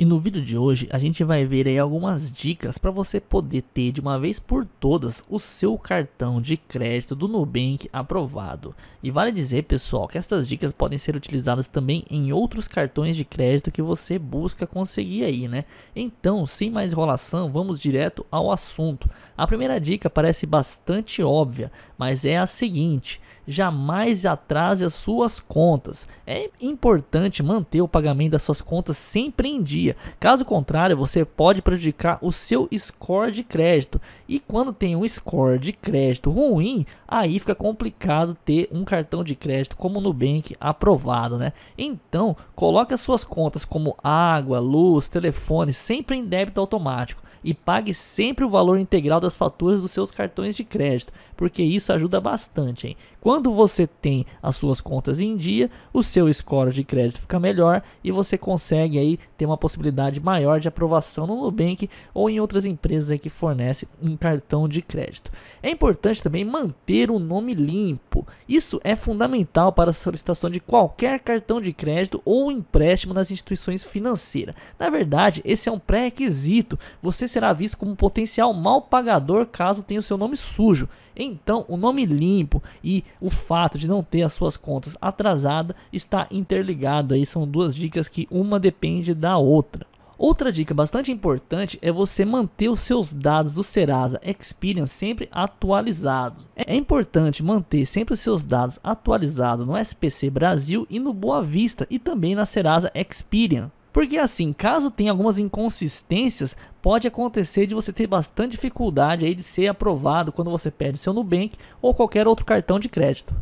E no vídeo de hoje a gente vai ver aí algumas dicas para você poder ter de uma vez por todas o seu cartão de crédito do Nubank aprovado. E vale dizer pessoal que estas dicas podem ser utilizadas também em outros cartões de crédito que você busca conseguir aí né. Então sem mais enrolação vamos direto ao assunto. A primeira dica parece bastante óbvia, mas é a seguinte, jamais atrase as suas contas. É importante manter o pagamento das suas contas sempre em dia dia. Caso contrário, você pode prejudicar o seu score de crédito. E quando tem um score de crédito ruim, aí fica complicado ter um cartão de crédito como o Nubank aprovado, né? Então, coloque as suas contas como água, luz, telefone sempre em débito automático e pague sempre o valor integral das faturas dos seus cartões de crédito, porque isso ajuda bastante. Hein? Quando você tem as suas contas em dia, o seu score de crédito fica melhor e você consegue aí ter uma possibilidade possibilidade maior de aprovação no Nubank ou em outras empresas que fornecem um cartão de crédito. É importante também manter o nome limpo. Isso é fundamental para a solicitação de qualquer cartão de crédito ou empréstimo nas instituições financeiras. Na verdade, esse é um pré-requisito. Você será visto como potencial mal pagador caso tenha o seu nome sujo. Então, o nome limpo e o fato de não ter as suas contas atrasadas está interligado aí. São duas dicas que uma depende da outra outra. Outra dica bastante importante é você manter os seus dados do Serasa Experian sempre atualizados. É importante manter sempre os seus dados atualizados no SPC Brasil e no Boa Vista e também na Serasa Experian. Porque assim, caso tenha algumas inconsistências, pode acontecer de você ter bastante dificuldade aí de ser aprovado quando você pede seu Nubank ou qualquer outro cartão de crédito.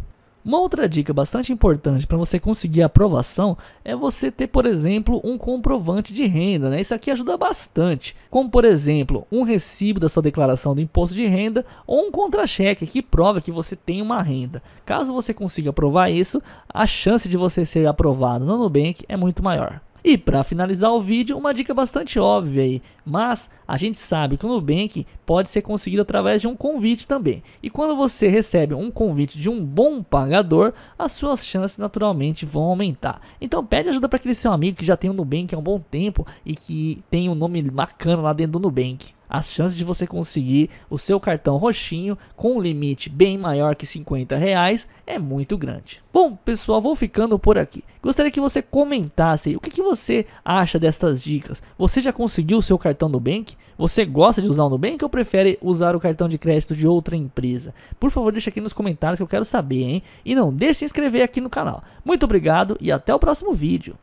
Uma outra dica bastante importante para você conseguir aprovação é você ter, por exemplo, um comprovante de renda. Né? Isso aqui ajuda bastante, como por exemplo, um recibo da sua declaração do imposto de renda ou um contra-cheque que prova que você tem uma renda. Caso você consiga provar isso, a chance de você ser aprovado no Nubank é muito maior. E para finalizar o vídeo, uma dica bastante óbvia aí, mas a gente sabe que o Nubank pode ser conseguido através de um convite também. E quando você recebe um convite de um bom pagador, as suas chances naturalmente vão aumentar. Então pede ajuda para aquele seu amigo que já tem o Nubank há um bom tempo e que tem um nome bacana lá dentro do Nubank as chances de você conseguir o seu cartão roxinho com um limite bem maior que 50 reais é muito grande. Bom, pessoal, vou ficando por aqui. Gostaria que você comentasse aí, o que, que você acha destas dicas. Você já conseguiu o seu cartão do Nubank? Você gosta de usar o Nubank ou prefere usar o cartão de crédito de outra empresa? Por favor, deixa aqui nos comentários que eu quero saber, hein? E não deixe de se inscrever aqui no canal. Muito obrigado e até o próximo vídeo.